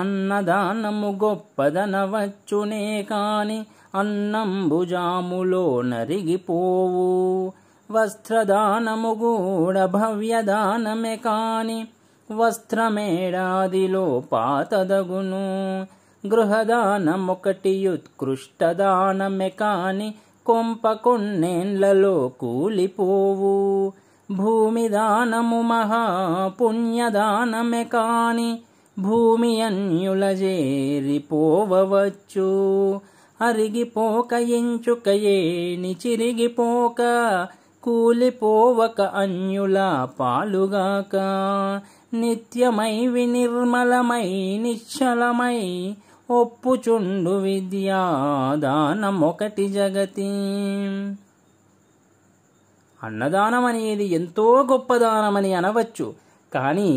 అన్నదానము గొప్పదనవచ్చునే కాని అన్నంబుజాములో నరిగిపోవు వస్త్రదానము గూడ భవ్యదానమే కాని వస్త్రమేడాదిలో పాతదగును గృహదానమొకటి ఉత్కృష్టదానమే కాని కొంప కూలిపోవు భూమిదానము మహాపుణ్యదానమే కాని భూమి అన్యులజేరిపోవచ్చు అరిగిపోక ఎంచుకయేని చిరిగిపోక కూలిపోవక అన్యుల పాలుగాక నిత్యమై వినిర్మలమై నిశ్చలమై ఒప్పుచుండు విద్యాదానమొకటి జగతి అన్నదానం అనేది ఎంతో గొప్ప దానమని అనవచ్చు కానీ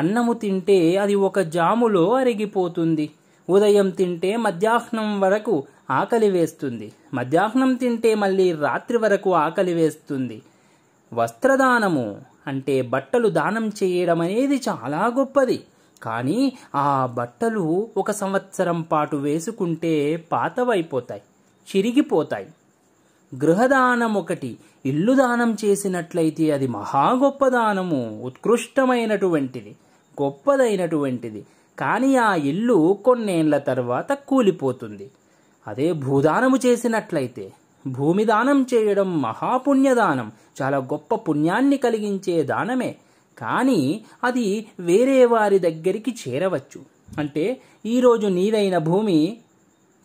అన్నము తింటే అది ఒక జాములో అరిగిపోతుంది ఉదయం తింటే మధ్యాహ్నం వరకు ఆకలి వేస్తుంది మధ్యాహ్నం తింటే మళ్ళీ రాత్రి వరకు ఆకలి వేస్తుంది వస్త్రదానము అంటే బట్టలు దానం చేయడం అనేది చాలా గొప్పది కానీ ఆ బట్టలు ఒక సంవత్సరం పాటు వేసుకుంటే పాతవైపోతాయి చిరిగిపోతాయి గృహదానం ఒకటి ఇల్లు దానం చేసినట్లయితే అది మహా గొప్ప దానము ఉత్కృష్టమైనటువంటిది గొప్పదైనటువంటిది కానీ ఆ ఇల్లు కొన్నేళ్ల తర్వాత కూలిపోతుంది అదే భూదానము చేసినట్లయితే భూమి దానం చేయడం మహాపుణ్యదానం చాలా గొప్ప పుణ్యాన్ని కలిగించే దానమే కానీ అది వేరే వారి దగ్గరికి చేరవచ్చు అంటే ఈరోజు నీదైన భూమి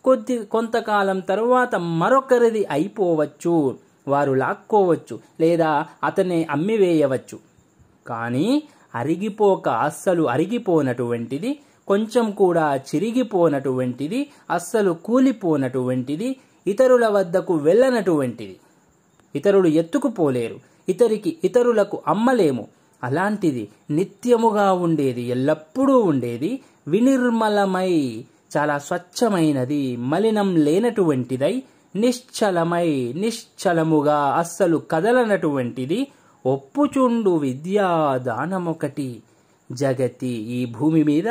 కొద్ది కొంతకాలం తర్వాత మరొకరిది అయిపోవచ్చు వారు లాక్కోవచ్చు లేదా అతనే అమ్మివేయవచ్చు కానీ అరిగిపోక అస్సలు అరిగిపోనటువంటిది కొంచెం కూడా చిరిగిపోనటువంటిది అస్సలు కూలిపోనటువంటిది ఇతరుల వద్దకు వెళ్ళనటువంటిది ఇతరులు ఎత్తుకుపోలేరు ఇతరికి ఇతరులకు అమ్మలేము అలాంటిది నిత్యముగా ఉండేది ఎల్లప్పుడూ ఉండేది వినిర్మలమై చాలా స్వచ్ఛమైనది మలినం లేనటువంటిదై నిశ్చలమై నిశ్చలముగా అస్సలు కదలనటువంటిది ఒప్పుచుండు విద్యా దానమొకటి జగతి ఈ భూమి మీద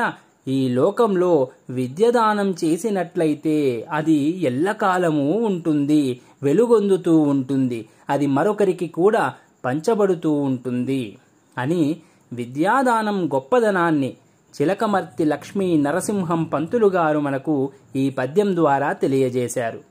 ఈ లోకంలో విద్యదానం చేసినట్లయితే అది ఎల్లకాలము ఉంటుంది వెలుగొందుతూ ఉంటుంది అది మరొకరికి కూడా పంచబడుతూ ఉంటుంది అని విద్యాదానం గొప్పదనాన్ని చిలకమర్తి లక్ష్మీ నరసింహం పంతులుగారు మనకు ఈ పద్యం ద్వారా తెలియజేశారు